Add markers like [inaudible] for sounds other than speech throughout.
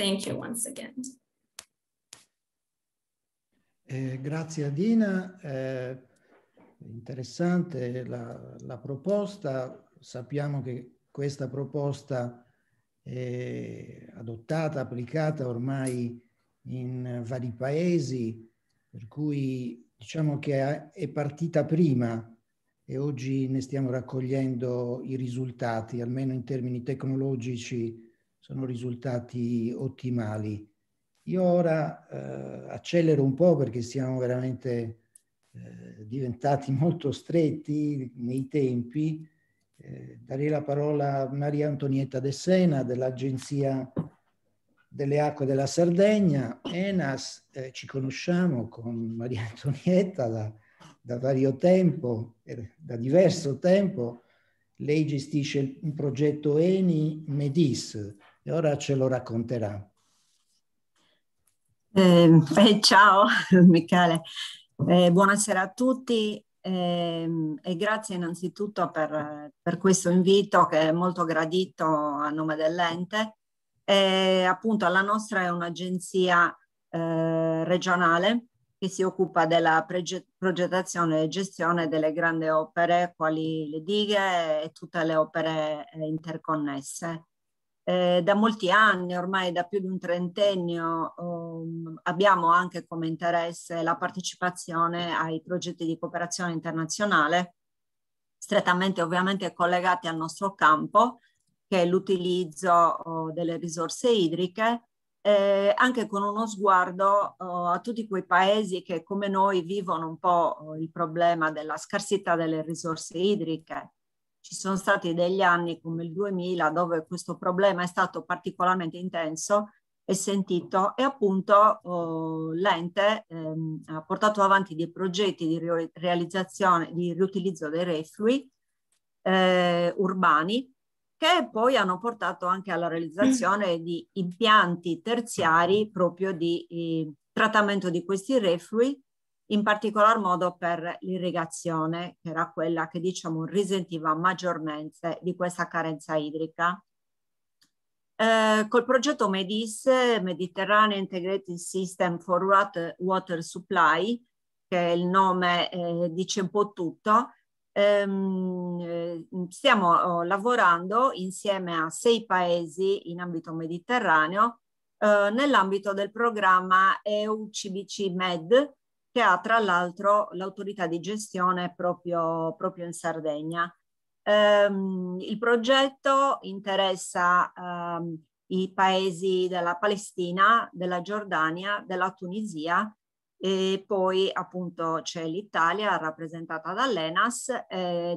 Thank you once again. Eh, grazie Adina, eh, interessante la, la, proposta. Sappiamo che questa proposta è adottata, applicata ormai in vari paesi, per cui diciamo che è partita prima e oggi ne stiamo raccogliendo i risultati, almeno in termini tecnologici sono risultati ottimali. Io ora eh, accelero un po' perché siamo veramente eh, diventati [laughs] molto stretti nei tempi. Eh, darei la parola a Maria Antonietta De Sena dell'Agenzia delle Acque della Sardegna. Enas, eh, ci conosciamo con Maria Antonietta da, da vario tempo, da diverso tempo. Lei gestisce un progetto ENI Medis, e ora ce lo racconterà. Eh, eh, ciao [laughs] Michele, eh, buonasera a tutti ehm, e grazie innanzitutto per, per, questo invito che è molto gradito a nome dell'ente. appunto la nostra è un'agenzia eh, regionale che si occupa della progettazione e gestione delle grandi opere quali le dighe e tutte le opere eh, interconnesse. Eh, da molti anni, ormai da più di un trentennio, um, abbiamo anche come interesse la partecipazione ai progetti di cooperazione internazionale, strettamente ovviamente collegati al nostro campo, che è l'utilizzo uh, delle risorse idriche, eh, anche con uno sguardo uh, a tutti quei paesi che come noi vivono un po' oh, il problema della scarsità delle risorse idriche ci sono stati degli anni come il 2000 dove questo problema è stato particolarmente intenso e sentito e appunto oh, l'ente ehm, ha portato avanti dei progetti di realizzazione, di riutilizzo dei reflui eh, urbani che poi hanno portato anche alla realizzazione mm. di impianti terziari proprio di eh, trattamento di questi reflui in particolar modo per l'irrigazione, che era quella che diciamo risentiva maggiormente di questa carenza idrica. Eh, col progetto MEDIS, Mediterranean Integrated System for Water Supply, che il nome eh, dice un po' tutto, ehm, eh, stiamo oh, lavorando insieme a sei paesi in ambito mediterraneo eh, nell'ambito del programma EU CBC Med, che ha tra l'altro l'autorità di gestione proprio, proprio in Sardegna. Um, il progetto interessa um, i paesi della Palestina, della Giordania, della Tunisia e poi appunto c'è l'Italia rappresentata dall'ENAS eh,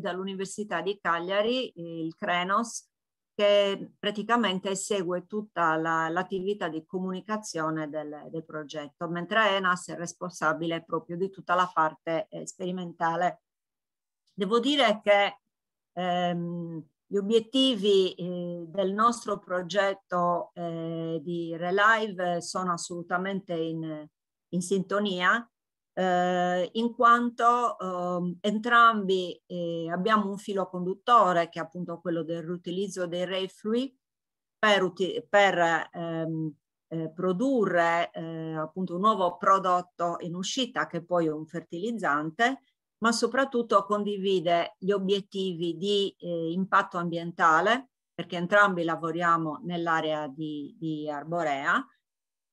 dall'Università di Cagliari, eh, il CRENOS che praticamente segue tutta la, l'attività di comunicazione del, del, progetto, mentre ENAS è responsabile proprio di tutta la parte eh, sperimentale. Devo dire che ehm, gli obiettivi eh, del nostro progetto eh, di Relive sono assolutamente in, in sintonia eh, in quanto eh, entrambi eh, abbiamo un filo conduttore che è appunto quello del riutilizzo dei reflui per, per ehm, eh, produrre eh, appunto un nuovo prodotto in uscita che poi è un fertilizzante ma soprattutto condivide gli obiettivi di eh, impatto ambientale perché entrambi lavoriamo nell'area di, di Arborea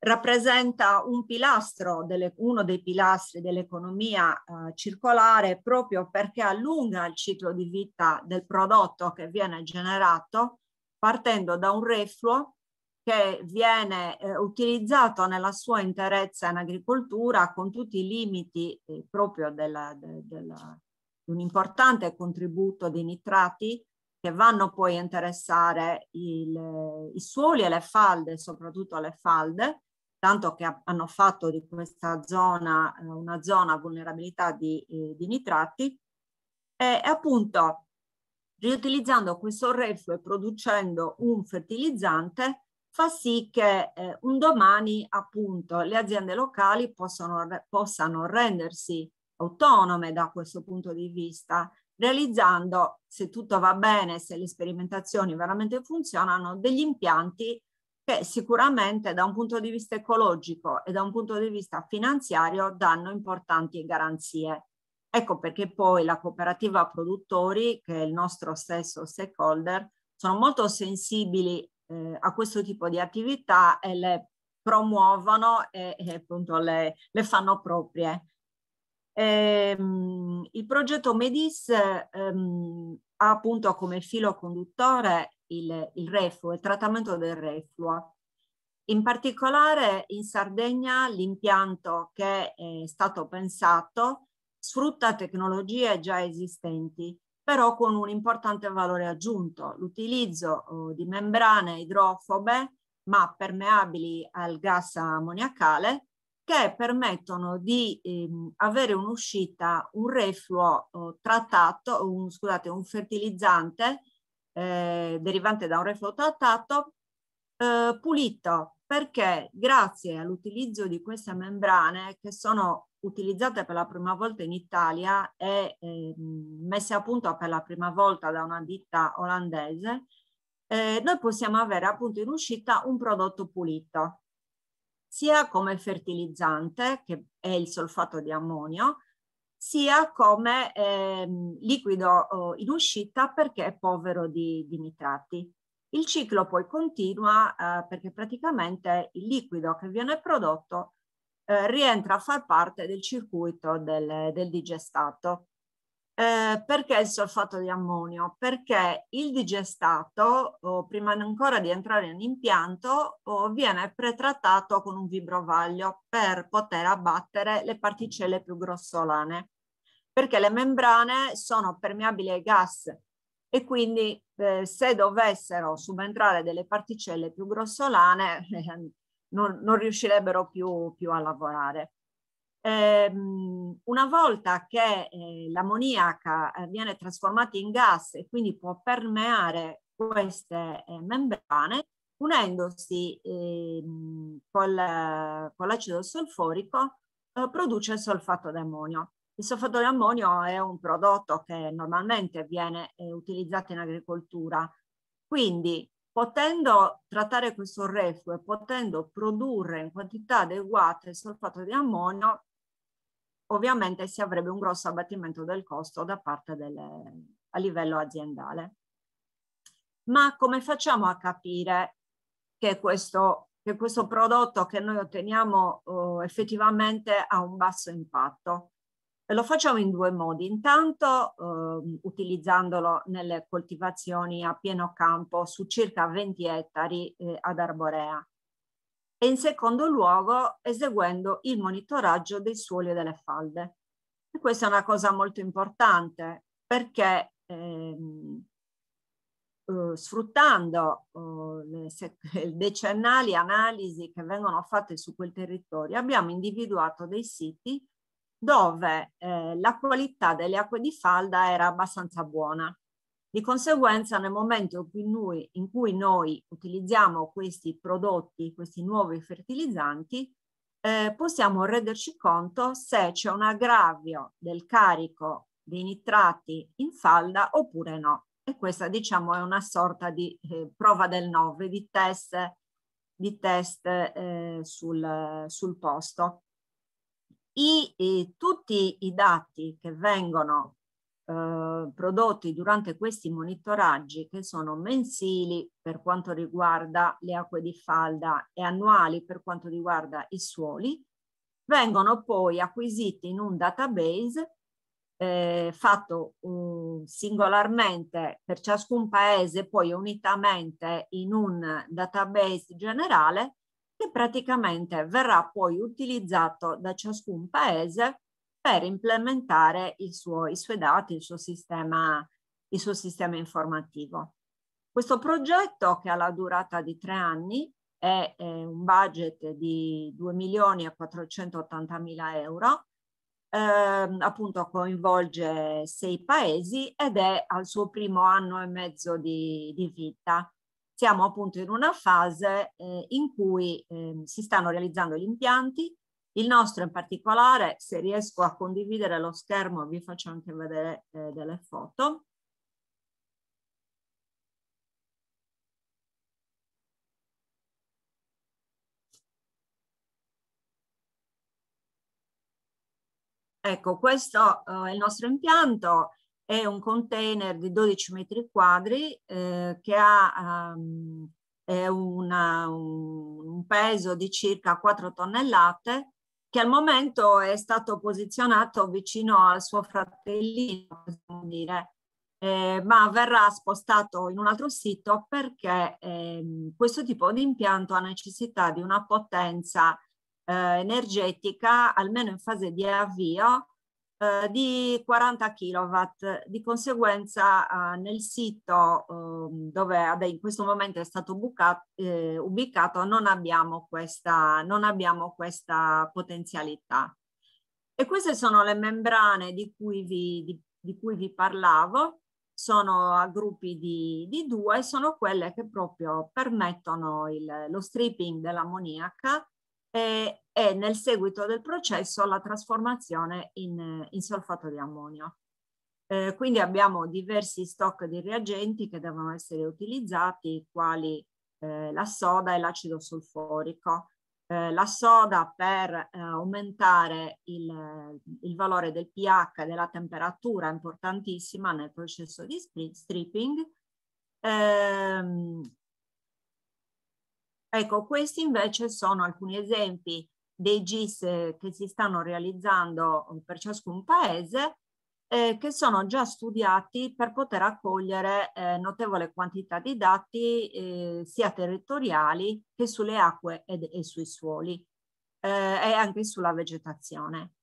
rappresenta un pilastro, delle, uno dei pilastri dell'economia eh, circolare proprio perché allunga il ciclo di vita del prodotto che viene generato partendo da un refluo che viene eh, utilizzato nella sua interezza in agricoltura con tutti i limiti eh, proprio della, de, della, di un importante contributo di nitrati che vanno poi a interessare il, eh, i suoli e le falde, soprattutto le falde, tanto che hanno fatto di questa zona eh, una zona a vulnerabilità di, eh, di nitrati e appunto riutilizzando questo refluo e producendo un fertilizzante fa sì che eh, un domani appunto le aziende locali possono, possano rendersi autonome da questo punto di vista, realizzando, se tutto va bene, se le sperimentazioni veramente funzionano, degli impianti che sicuramente da un punto di vista ecologico e da un punto di vista finanziario danno importanti garanzie. Ecco perché poi la cooperativa produttori, che è il nostro stesso stakeholder, sono molto sensibili eh, a questo tipo di attività e le promuovono e, e appunto le, le, fanno proprie. Ehm, il progetto Medis ehm, ha appunto come filo conduttore il, il refluo, il trattamento del refluo. In particolare in Sardegna l'impianto che è stato pensato sfrutta tecnologie già esistenti, però con un importante valore aggiunto, l'utilizzo oh, di membrane idrofobe ma permeabili al gas ammoniacale che permettono di ehm, avere un'uscita, un refluo oh, trattato, un, scusate, un fertilizzante eh, derivante da un refluo trattato eh, pulito perché grazie all'utilizzo di queste membrane che sono utilizzate per la prima volta in Italia e eh, messe a punto per la prima volta da una ditta olandese, eh, noi possiamo avere appunto in uscita un prodotto pulito, sia come fertilizzante, che è il solfato di ammonio, sia come ehm, liquido eh, in uscita perché è povero di, di nitrati. Il ciclo poi continua eh, perché praticamente il liquido che viene prodotto eh, rientra a far parte del circuito del, del digestato. Eh, perché il solfato di ammonio? Perché il digestato, oh, prima ancora di entrare in impianto, oh, viene pretrattato con un vibrovaglio per poter abbattere le particelle più grossolane perché le membrane sono permeabili ai gas e quindi eh, se dovessero subentrare delle particelle più grossolane eh, [laughs] non, non, riuscirebbero più, più a lavorare. Ehm, una volta che eh, l'ammoniaca eh, viene trasformata in gas e quindi può permeare queste eh, membrane, unendosi ehm, col, eh, con l'acido solforico, produce il solfato d'ammonio. Il solfato di ammonio è un prodotto che normalmente viene eh, utilizzato in agricoltura, quindi potendo trattare questo refluo e potendo produrre in quantità adeguate il solfato di ammonio, ovviamente si avrebbe un grosso abbattimento del costo da parte delle, a livello aziendale. Ma come facciamo a capire che questo, che questo prodotto che noi otteniamo eh, effettivamente ha un basso impatto? Lo facciamo in due modi, intanto eh, utilizzandolo nelle coltivazioni a pieno campo su circa 20 ettari eh, ad arborea e in secondo luogo eseguendo il monitoraggio dei suoli e delle falde. E questa è una cosa molto importante perché ehm, eh, sfruttando eh, le, [laughs] le decennali analisi che vengono fatte su quel territorio abbiamo individuato dei siti dove eh, la qualità delle acque di falda era abbastanza buona. Di conseguenza nel momento in cui, in cui noi utilizziamo questi prodotti, questi nuovi fertilizzanti, eh, possiamo renderci conto se c'è un aggravio del carico dei nitrati in falda oppure no. E questa diciamo è una sorta di eh, prova del 9, di test, di test eh, sul, sul posto. I, i, tutti i dati che vengono eh, prodotti durante questi monitoraggi, che sono mensili per quanto riguarda le acque di falda e annuali per quanto riguarda i suoli, vengono poi acquisiti in un database eh, fatto um, singolarmente per ciascun paese, poi unitamente in un database generale che praticamente verrà poi utilizzato da ciascun paese per implementare suo, i suoi dati, il suo, sistema, il suo sistema informativo. Questo progetto, che ha la durata di tre anni, è, è un budget di 2 milioni e 480 mila euro, eh, appunto coinvolge sei paesi ed è al suo primo anno e mezzo di, di vita siamo appunto in una fase eh, in cui eh, si stanno realizzando gli impianti, il nostro in particolare, se riesco a condividere lo schermo vi faccio anche vedere eh, delle foto. Ecco, questo eh, è il nostro impianto, è un container di 12 metri quadri eh, che ha um, una, un, un, peso di circa 4 tonnellate che al momento è stato posizionato vicino al suo fratellino, dire, eh, ma verrà spostato in un altro sito perché eh, questo tipo di impianto ha necessità di una potenza eh, energetica, almeno in fase di avvio, eh, di 40 kW. Di conseguenza eh, nel sito ehm, dove vabbè, in questo momento è stato bucato, eh, ubicato non abbiamo, questa, non abbiamo questa potenzialità. E queste sono le membrane di cui vi, di, di cui vi parlavo sono a gruppi di, di due, sono quelle che proprio permettono il, lo stripping dell'ammoniaca e nel seguito del processo la trasformazione in, in solfato di ammonio. Eh, quindi abbiamo diversi stock di reagenti che devono essere utilizzati, quali eh, la soda e l'acido solforico. Eh, la soda per eh, aumentare il, il, valore del pH e della temperatura, importantissima nel processo di stripping. Ehm, ecco, questi invece sono alcuni esempi dei GIS eh, che si stanno realizzando eh, per ciascun paese eh, che sono già studiati per poter accogliere eh, notevole quantità di dati eh, sia territoriali che sulle acque ed, e sui suoli eh, e anche sulla vegetazione.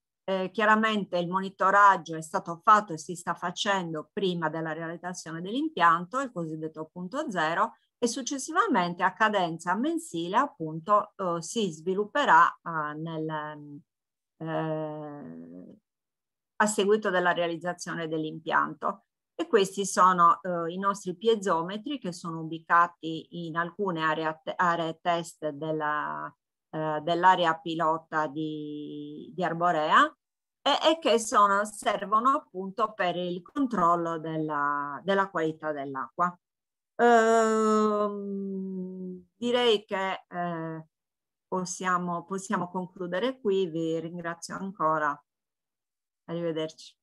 chiaramente il monitoraggio è stato fatto e si sta facendo prima della realizzazione dell'impianto, il cosiddetto punto zero, e successivamente a cadenza mensile appunto eh, si svilupperà eh, nel, mm, eh, a seguito della realizzazione dell'impianto. E questi sono eh, i nostri piezometri che sono ubicati in alcune aree, aree test della, eh, dell'area pilota di, di Arborea e, e che sono, servono appunto per il controllo della, della qualità dell'acqua. Ehm, direi che eh, possiamo, possiamo concludere qui, vi ringrazio ancora, arrivederci.